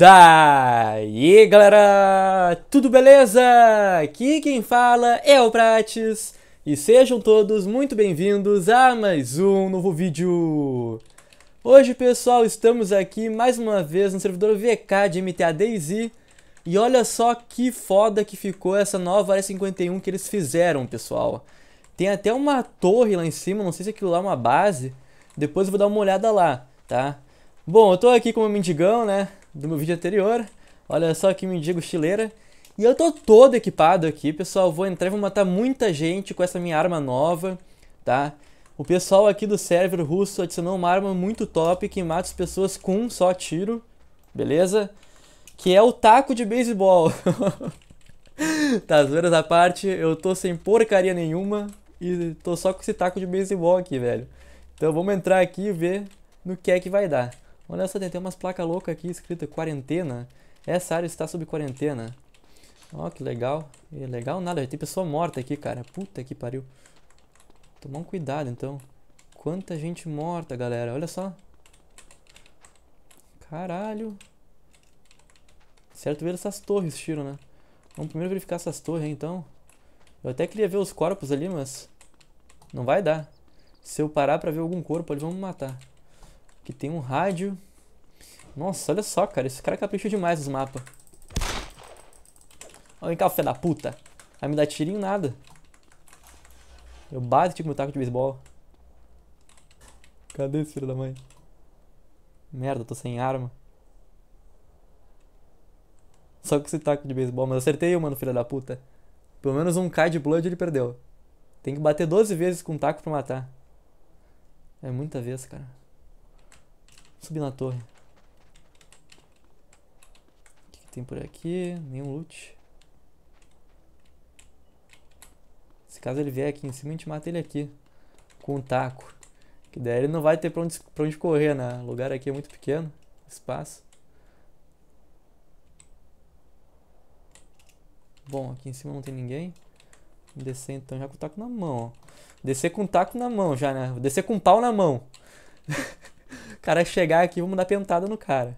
Daí galera, tudo beleza? Aqui quem fala é o Prates e sejam todos muito bem-vindos a mais um novo vídeo. Hoje pessoal, estamos aqui mais uma vez no servidor VK de MTA Daisy e olha só que foda que ficou essa nova área 51 que eles fizeram pessoal. Tem até uma torre lá em cima, não sei se aquilo lá é uma base, depois eu vou dar uma olhada lá, tá? Bom, eu tô aqui como mendigão, né? do meu vídeo anterior. Olha só que mendigo chileira. E eu tô todo equipado aqui, pessoal. Vou entrar e vou matar muita gente com essa minha arma nova, tá? O pessoal aqui do server russo adicionou uma arma muito top que mata as pessoas com um só tiro, beleza? Que é o taco de beisebol. tá, zoeiras à parte, eu tô sem porcaria nenhuma e tô só com esse taco de beisebol aqui, velho. Então vamos entrar aqui e ver no que é que vai dar. Olha só, tem, umas placas loucas aqui escrita quarentena. Essa área está sob quarentena. Ó, que legal. E é legal nada, tem pessoa morta aqui, cara. Puta que pariu. Tomar um cuidado, então. Quanta gente morta, galera. Olha só. Caralho. Certo ver essas torres, tiro, né? Vamos primeiro verificar essas torres, então. Eu até queria ver os corpos ali, mas... Não vai dar. Se eu parar pra ver algum corpo ali, vão me matar que tem um rádio. Nossa, olha só, cara. Esse cara capricha demais nos mapas. Vem cá, filho da puta. Vai me dar tirinho nada. Eu bato tipo meu taco de beisebol. Cadê esse filho da mãe? Merda, eu tô sem arma. Só com esse taco de beisebol. Mas acertei eu, mano, filho da puta. Pelo menos um K de Blood ele perdeu. Tem que bater 12 vezes com o taco pra matar. É muita vez, cara subir na torre. O que, tem por aqui? Nenhum loot. Se caso ele vier aqui em cima, a gente mata ele aqui. Com um taco. Que daí ele não vai ter pra onde, pra onde correr, né? O lugar aqui é muito pequeno. Espaço. Bom, aqui em cima não tem ninguém. Vou descer então já com o taco na mão. Ó. Descer com o taco na mão já, né? Vou descer com o pau na mão. cara chegar aqui, vamos dar pentada no cara.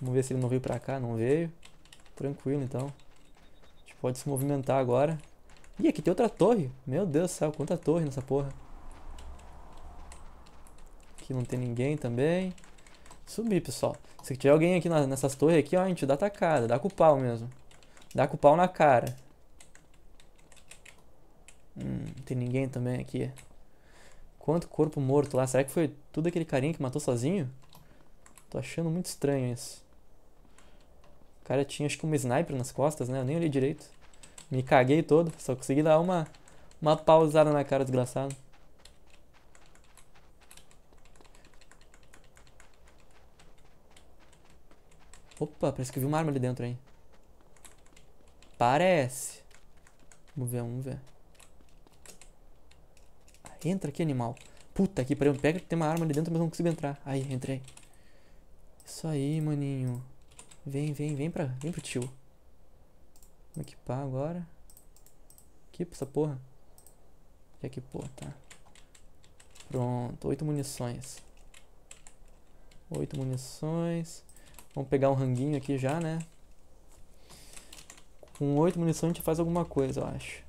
Vamos ver se ele não veio pra cá. Não veio. Tranquilo, então. A gente pode se movimentar agora. Ih, aqui tem outra torre. Meu Deus do céu, quanta torre nessa porra. Aqui não tem ninguém também. Subir, pessoal. Se tiver alguém aqui na, nessas torres aqui, ó, a gente dá tacada. Dá com o pau mesmo. Dá com o pau na cara. Hum, não tem ninguém também aqui. Quanto corpo morto lá. Será que foi tudo aquele carinha que matou sozinho? Tô achando muito estranho isso. O cara tinha acho que um sniper nas costas, né? Eu nem olhei direito. Me caguei todo. Só consegui dar uma, uma pausada na cara, desgraçado. Opa, parece que eu vi uma arma ali dentro, hein? Parece. Vamos ver, vamos ver entra aqui, animal. Puta que pariu, pega que tem uma arma ali dentro, mas não consigo entrar. Aí, entrei. Isso aí, maninho. Vem, vem, vem pra. Vem pro tio. Vamos equipar agora. Equipa essa porra. Já equipou, tá. Pronto, oito munições. Oito munições. Vamos pegar um ranguinho aqui já, né? Com oito munições a gente faz alguma coisa, eu acho.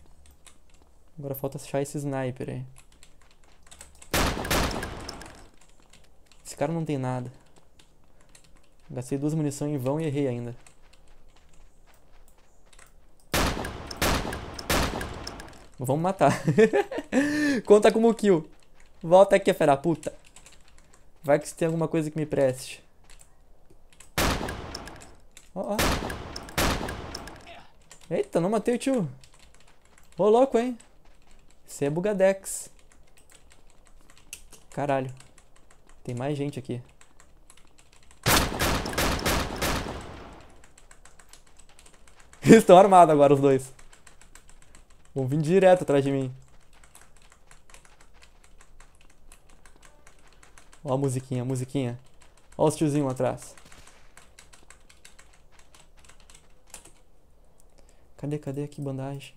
Agora falta achar esse sniper aí. cara não tem nada. Gastei duas munições em vão e errei ainda. Vamos matar. Conta como kill. Volta aqui, fera puta. Vai que se tem alguma coisa que me preste. Ó, oh, ó. Oh. Eita, não matei o tio. Ô, oh, louco, hein? Você é bugadex. Caralho. Tem mais gente aqui. Eles estão armados agora, os dois. Vão vir direto atrás de mim. Ó a musiquinha, a musiquinha. Ó os tiozinhos lá atrás. Cadê, cadê aqui bandagem?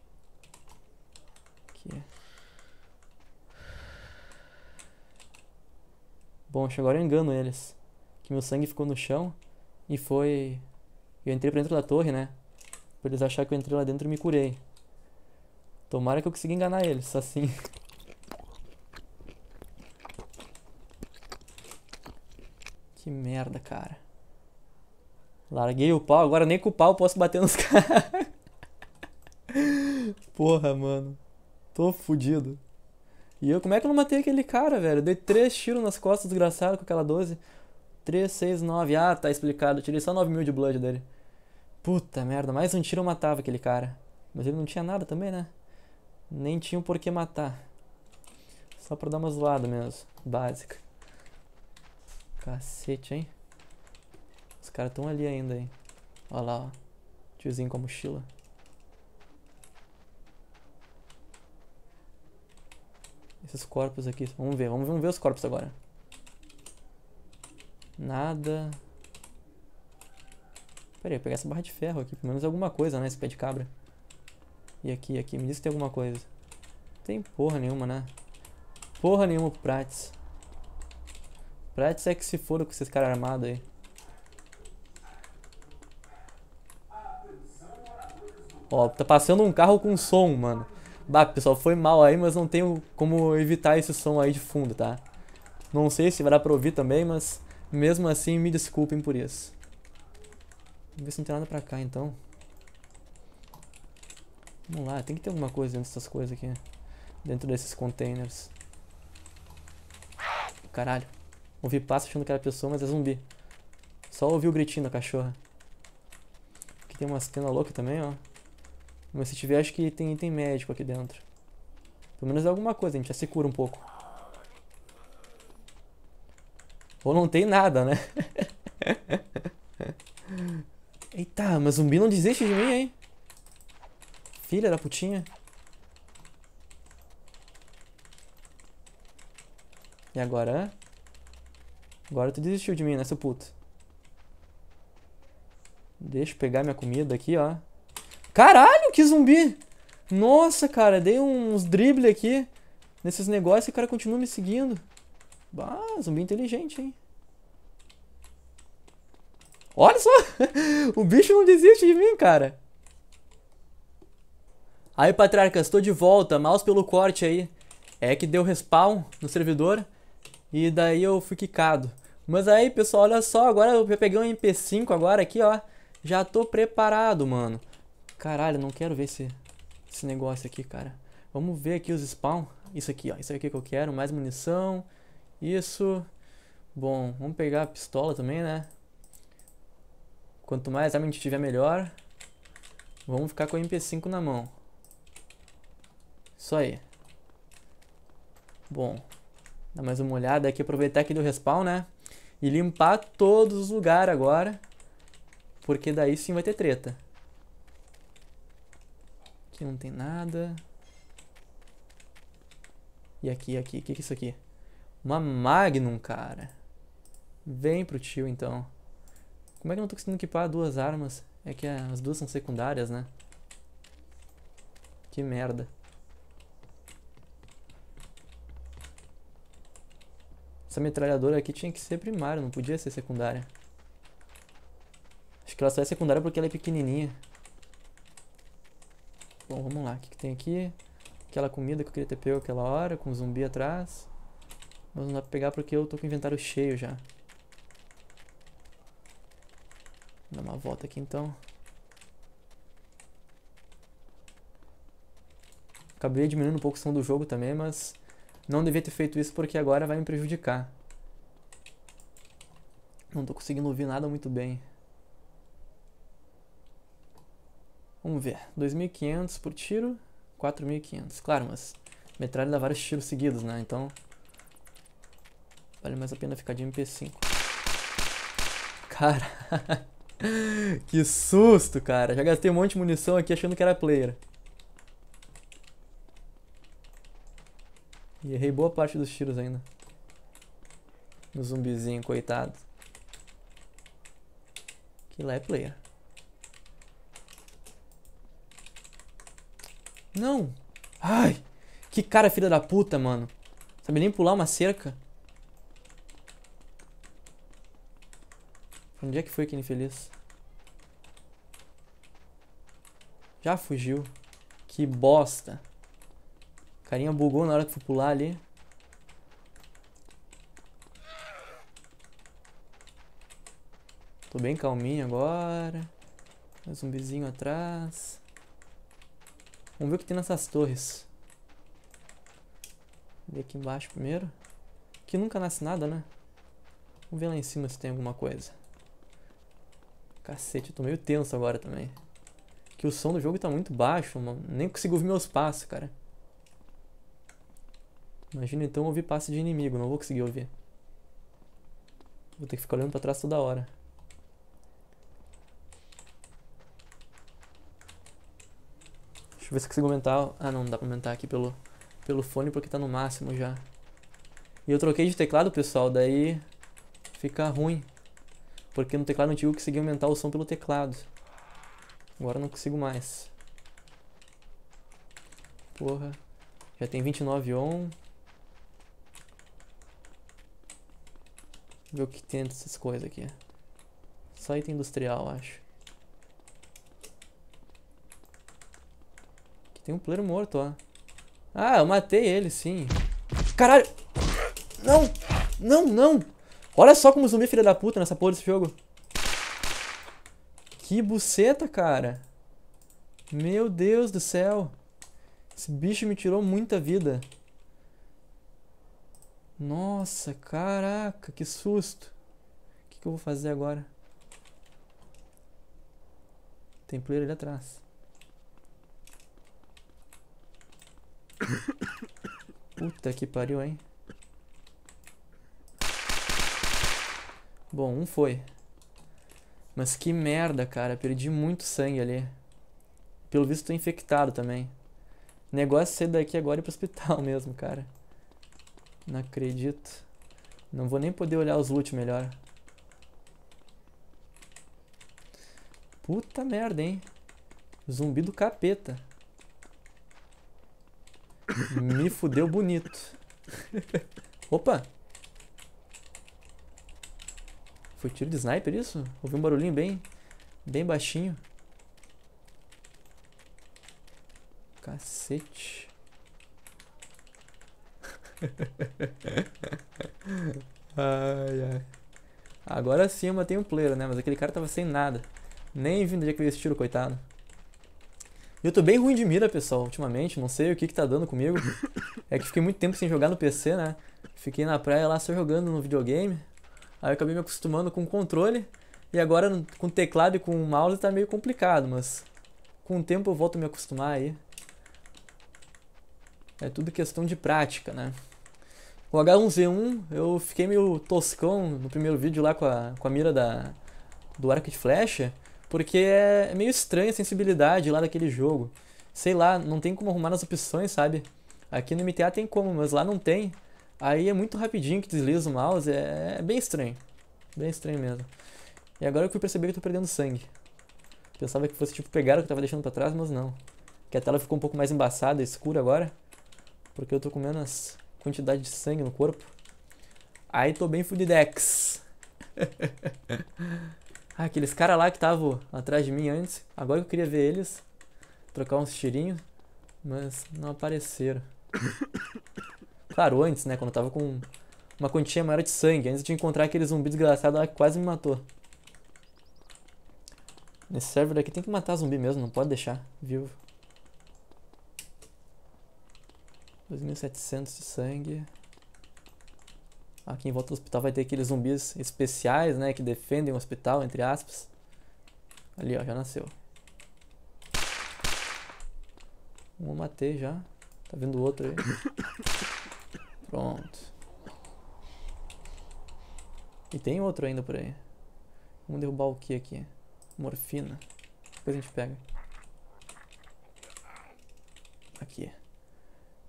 Bom, agora eu engano eles. Que meu sangue ficou no chão e foi. Eu entrei pra dentro da torre, né? Pra eles acharem que eu entrei lá dentro e me curei. Tomara que eu consiga enganar eles, assim. Que merda, cara. Larguei o pau, agora nem com o pau posso bater nos caras. Porra, mano. Tô fudido. E eu, como é que eu não matei aquele cara, velho? Eu dei três tiros nas costas, desgraçado, com aquela 12. 3, 6, 9. Ah, tá explicado. Eu tirei só 9 mil de blood dele. Puta merda, mais um tiro eu matava aquele cara. Mas ele não tinha nada também, né? Nem tinha por que matar. Só pra dar uma zoada mesmo. Básica. Cacete, hein? Os caras estão ali ainda, hein? Olha lá, ó. Tiozinho com a mochila. Esses corpos aqui. Vamos ver, vamos, vamos ver os corpos agora. Nada. Pera aí, pegar essa barra de ferro aqui. Pelo menos alguma coisa, né? Esse pé de cabra. E aqui, aqui. Me diz que tem alguma coisa. Não tem porra nenhuma, né? Porra nenhuma pro Prates. Prates é que se foda com esses caras armados aí. Ó, tá passando um carro com som, mano. Bah, pessoal, foi mal aí, mas não tenho como evitar esse som aí de fundo, tá? Não sei se vai dar pra ouvir também, mas mesmo assim me desculpem por isso. Vamos ver se não tem nada pra cá, então. Vamos lá, tem que ter alguma coisa dentro dessas coisas aqui. Né? Dentro desses containers. Caralho. Ouvi passo achando que era pessoa, mas é zumbi. Só ouvi o gritinho da cachorra. Aqui tem umas cenas loucas também, ó. Mas se tiver, acho que tem, tem médico aqui dentro. Pelo menos alguma coisa, a gente já se cura um pouco. Ou não tem nada, né? Eita, mas zumbi não desiste de mim, hein? Filha da putinha. E agora? Agora tu desistiu de mim, né, seu puto? Deixa eu pegar minha comida aqui, ó. Caralho, que zumbi! Nossa, cara, dei uns dribles aqui nesses negócios e o cara continua me seguindo. Bah, zumbi inteligente, hein? Olha só! o bicho não desiste de mim, cara. Aí, Patriarca estou de volta. Mouse pelo corte aí. É que deu respawn no servidor. E daí eu fui quicado. Mas aí, pessoal, olha só. Agora eu peguei um MP5 agora aqui, ó. Já tô preparado, mano. Caralho, não quero ver esse, esse negócio aqui, cara. Vamos ver aqui os spawns. Isso aqui, ó. Isso aqui é que eu quero. Mais munição. Isso. Bom, vamos pegar a pistola também, né? Quanto mais arma a gente tiver, melhor. Vamos ficar com o MP5 na mão. Isso aí. Bom, dá mais uma olhada aqui, aproveitar aqui do respawn, né? E limpar todos os lugares agora. Porque daí sim vai ter treta. Aqui não tem nada. E aqui, aqui. O que, que é isso aqui? Uma Magnum, cara. Vem pro tio, então. Como é que eu não tô conseguindo equipar duas armas? É que as duas são secundárias, né? Que merda. Essa metralhadora aqui tinha que ser primária, não podia ser secundária. Acho que ela só é secundária porque ela é pequenininha. Bom, vamos lá. O que, que tem aqui? Aquela comida que eu queria ter pego aquela hora, com um zumbi atrás. Mas não dá pra pegar porque eu tô com o inventário cheio já. Vou dar uma volta aqui então. Acabei diminuindo um pouco o som do jogo também, mas não devia ter feito isso porque agora vai me prejudicar. Não tô conseguindo ouvir nada muito bem. Vamos ver. 2.500 por tiro, 4.500. Claro, mas metralha dá vários tiros seguidos, né? Então, vale mais a pena ficar de MP5. Cara, que susto, cara. Já gastei um monte de munição aqui achando que era player. E errei boa parte dos tiros ainda. No zumbizinho, coitado. Que lá é player. Não. Ai. Que cara filha da puta, mano. Sabe nem pular uma cerca. Onde é que foi aquele infeliz? Já fugiu. Que bosta. Carinha bugou na hora que fui pular ali. Tô bem calminho agora. Mais um zumbizinho atrás. Vamos ver o que tem nessas torres. ver aqui embaixo primeiro. Aqui nunca nasce nada, né? Vamos ver lá em cima se tem alguma coisa. Cacete, eu tô meio tenso agora também. Que o som do jogo tá muito baixo, mano. Nem consigo ouvir meus passos, cara. Imagina então ouvir passos de inimigo, não vou conseguir ouvir. Vou ter que ficar olhando pra trás toda hora. Deixa eu ver se consigo aumentar. Ah, não, não dá pra aumentar aqui pelo, pelo fone porque tá no máximo já. E eu troquei de teclado, pessoal, daí fica ruim. Porque no teclado antigo eu consegui aumentar o som pelo teclado. Agora não consigo mais. Porra. Já tem 29 on. Ver o que tem dessas coisas aqui. Só item industrial, acho. Tem um player morto lá. Ah, eu matei ele, sim. Caralho! Não! Não, não! Olha só como zumbi filha da puta nessa porra desse jogo. Que buceta, cara. Meu Deus do céu. Esse bicho me tirou muita vida. Nossa, caraca, que susto. O que, que eu vou fazer agora? Tem player ali atrás. Puta que pariu, hein? Bom, um foi. Mas que merda, cara. Perdi muito sangue ali. Pelo visto, tô infectado também. negócio é sair daqui agora e ir pro hospital mesmo, cara. Não acredito. Não vou nem poder olhar os loot melhor. Puta merda, hein? Zumbi do capeta. Me fudeu bonito. Opa! Foi tiro de sniper isso? Ouvi um barulhinho bem, bem baixinho. Cacete. ai, ai. Agora sim eu matei um player, né? Mas aquele cara tava sem nada. Nem vindo de aquele tiro, coitado eu tô bem ruim de mira, pessoal, ultimamente. Não sei o que que tá dando comigo. É que fiquei muito tempo sem jogar no PC, né? Fiquei na praia lá só jogando no videogame. Aí eu acabei me acostumando com o controle. E agora com teclado e com mouse tá meio complicado, mas... Com o tempo eu volto a me acostumar aí. É tudo questão de prática, né? O H1Z1, eu fiquei meio toscão no primeiro vídeo lá com a, com a mira da, do arco de flecha. Porque é, é meio estranha a sensibilidade lá daquele jogo. Sei lá, não tem como arrumar nas opções, sabe? Aqui no MTA tem como, mas lá não tem. Aí é muito rapidinho que desliza o mouse, é, é bem estranho. Bem estranho mesmo. E agora eu fui perceber que eu tô perdendo sangue. Pensava que fosse tipo pegar o que eu tava deixando pra trás, mas não. Que a tela ficou um pouco mais embaçada, escura agora. Porque eu tô com menos quantidade de sangue no corpo. Aí tô bem fudidex. Ah, aqueles caras lá que estavam atrás de mim antes. Agora eu queria ver eles. Trocar uns tirinhos. Mas não apareceram. Claro, antes, né? Quando eu tava com uma quantia maior de sangue. Antes de encontrar aquele zumbi desgraçado lá que quase me matou. Nesse server aqui tem que matar zumbi mesmo. Não pode deixar vivo. 2700 de sangue. Aqui em volta do hospital vai ter aqueles zumbis especiais, né? Que defendem o hospital, entre aspas. Ali, ó, já nasceu. Um matei já. Tá vendo o outro aí. Pronto. E tem outro ainda por aí. Vamos derrubar o que aqui? Morfina. Depois a gente pega.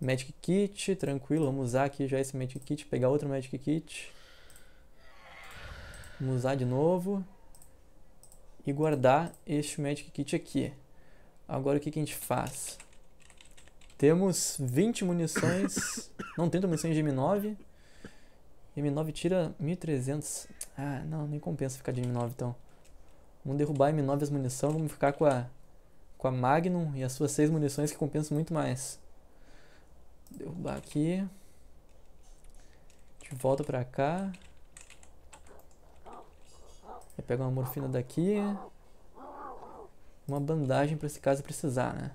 Magic Kit, tranquilo, vamos usar aqui já esse Magic Kit, pegar outro Magic Kit. Vamos usar de novo. E guardar este Magic Kit aqui. Agora o que, que a gente faz? Temos 20 munições, não, 30 munições de M9. M9 tira 1300. Ah, não, nem compensa ficar de M9 então. Vamos derrubar M9 as munições, vamos ficar com a, com a Magnum e as suas 6 munições que compensam muito mais. Derrubar aqui. A gente volta pra cá. Vai pegar uma morfina daqui. Uma bandagem pra esse caso precisar, né?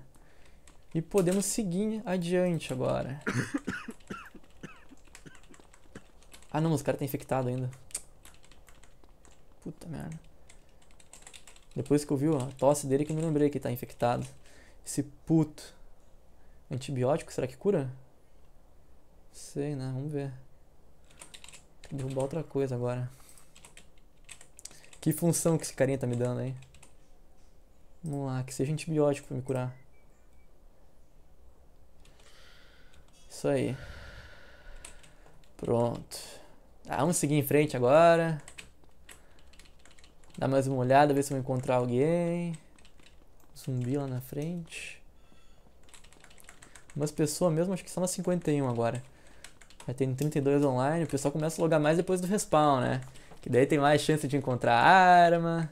E podemos seguir adiante agora. Ah não, os caras estão tá infectados ainda. Puta merda. Depois que eu vi a tosse dele que eu me lembrei que tá infectado. Esse puto. Antibiótico, será que cura? Sei, né? Vamos ver. Tem que derrubar outra coisa agora. Que função que esse carinha tá me dando aí? Vamos lá, que seja antibiótico pra me curar. Isso aí. Pronto. Ah, vamos seguir em frente agora. Dar mais uma olhada, ver se eu vou encontrar alguém. Zumbi lá na frente. Umas pessoas mesmo, acho que só na 51 agora já tem 32 online, o pessoal começa a logar mais depois do respawn, né? Que daí tem mais chance de encontrar arma,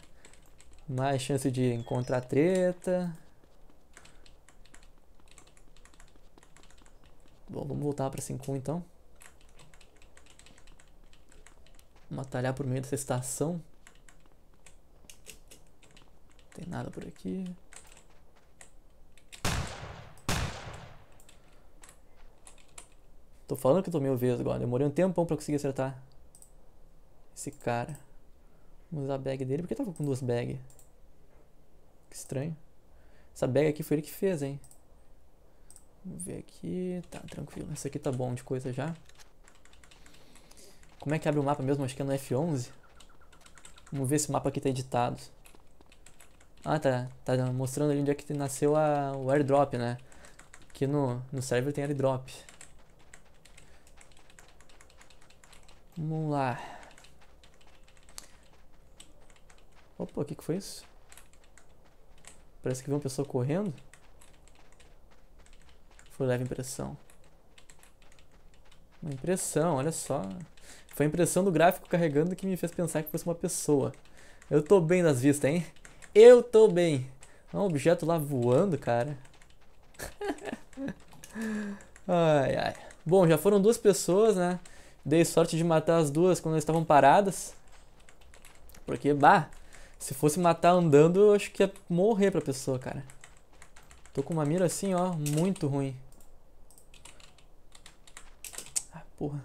mais chance de encontrar treta. Bom, vamos voltar pra 5 então. Vamos atalhar por meio dessa estação. Não tem nada por aqui. Tô falando que eu tomei o Vesgo agora. Demorei um tempão pra conseguir acertar. Esse cara. Vamos usar a bag dele. Por que tava com duas bags? Que estranho. Essa bag aqui foi ele que fez, hein? Vamos ver aqui. Tá, tranquilo. esse aqui tá bom de coisa já. Como é que abre o mapa mesmo? Acho que é no F11. Vamos ver se o mapa aqui tá editado. Ah, tá. Tá mostrando ali onde é que nasceu a, o airdrop, né? Aqui no, no server tem airdrop. Vamos lá. Opa, o que, que foi isso? Parece que viu uma pessoa correndo. Foi leve impressão. Uma impressão, olha só. Foi a impressão do gráfico carregando que me fez pensar que fosse uma pessoa. Eu tô bem nas vistas, hein? Eu tô bem. É um objeto lá voando, cara. ai, ai. Bom, já foram duas pessoas, né? Dei sorte de matar as duas quando elas estavam paradas. Porque, bah, se fosse matar andando, eu acho que ia morrer pra pessoa, cara. Tô com uma mira assim, ó, muito ruim. Ah, porra.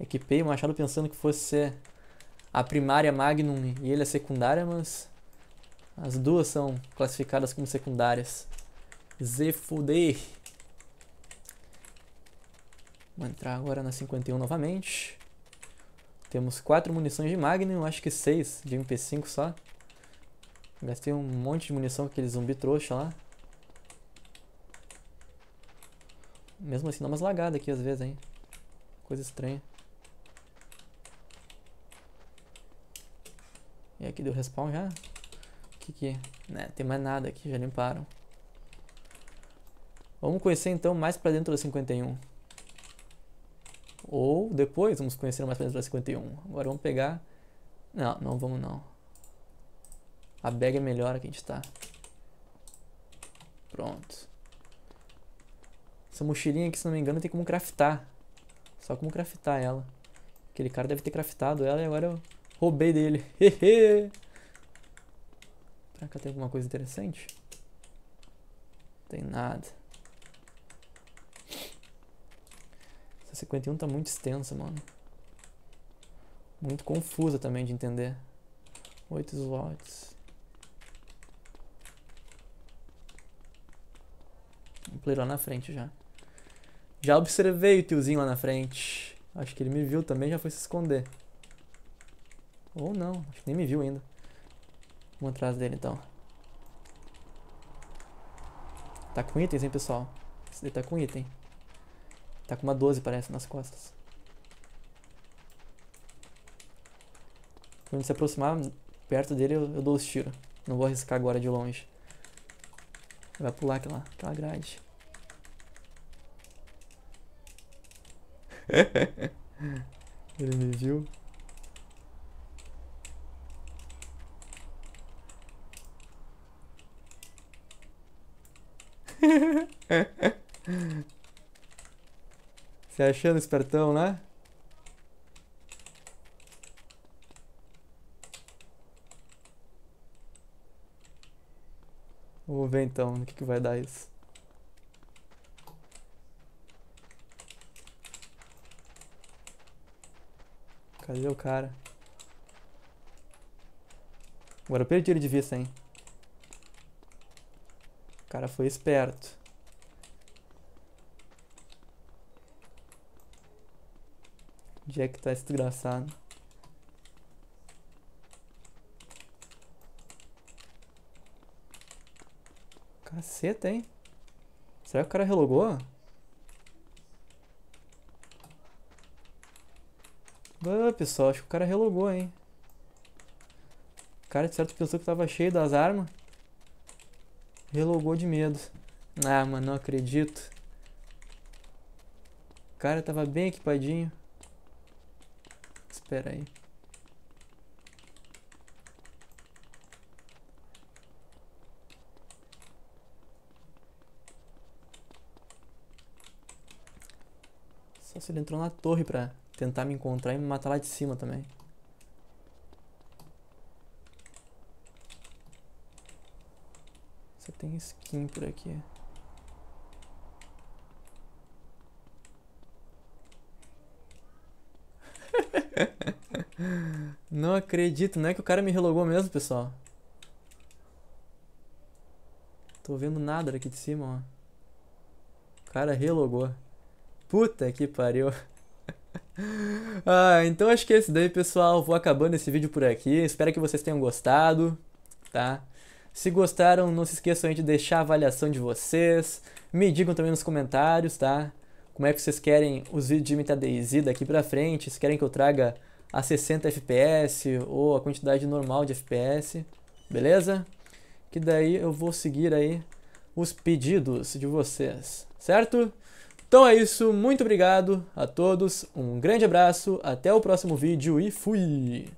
Equipei o machado pensando que fosse ser a primária Magnum e ele a secundária, mas as duas são classificadas como secundárias. fudei. Vou entrar agora na 51 novamente. Temos 4 munições de Magnum, acho que 6 de MP5 só. Gastei um monte de munição com aquele zumbi trouxa lá. Mesmo assim dá umas lagadas aqui às vezes, hein. Coisa estranha. E aqui deu respawn já? O que que... É? Né, tem mais nada aqui, já limparam. Vamos conhecer então mais pra dentro da 51. Ou depois, vamos conhecer mais planetas da 51. Agora vamos pegar... Não, não vamos não. A bag é melhor a que a gente tá. Pronto. Essa mochilinha aqui, se não me engano, tem como craftar. Só como craftar ela. Aquele cara deve ter craftado ela e agora eu roubei dele. Será que tem alguma coisa interessante? Não tem nada. 51 tá muito extensa, mano. Muito confusa também de entender. 8 slots. Um play lá na frente já. Já observei o tiozinho lá na frente. Acho que ele me viu também, já foi se esconder. Ou não, acho que nem me viu ainda. Vamos atrás dele então. Tá com item, hein, pessoal? Esse daí tá com item. Tá com uma 12, parece, nas costas. Quando se aproximar perto dele, eu, eu dou os tiros. Não vou arriscar agora de longe. Vai pular aquela, aquela grade. Ele me viu. Se tá achando espertão, né? Vamos ver então no que, que vai dar isso. Cadê o cara? Agora eu perdi ele de vista, hein? O cara foi esperto. onde é que tá esse desgraçado. Caceta, hein? Será que o cara relogou? Ah, pessoal, acho que o cara relogou, hein? O cara de certo pensou que tava cheio das armas. Relogou de medo. Ah, mano, não acredito. O cara tava bem equipadinho. Espera aí. Só se ele entrou na torre pra tentar me encontrar e me matar lá de cima também. Você tem skin por aqui. acredito, não é que o cara me relogou mesmo, pessoal. Tô vendo nada aqui de cima, ó. O cara relogou. Puta que pariu. ah, então acho que é isso daí, pessoal. Vou acabando esse vídeo por aqui. Espero que vocês tenham gostado, tá? Se gostaram, não se esqueçam de deixar a avaliação de vocês. Me digam também nos comentários, tá? Como é que vocês querem os vídeos de MetaDaisy daqui pra frente. Se querem que eu traga a 60 FPS ou a quantidade normal de FPS, beleza? Que daí eu vou seguir aí os pedidos de vocês, certo? Então é isso, muito obrigado a todos, um grande abraço, até o próximo vídeo e fui!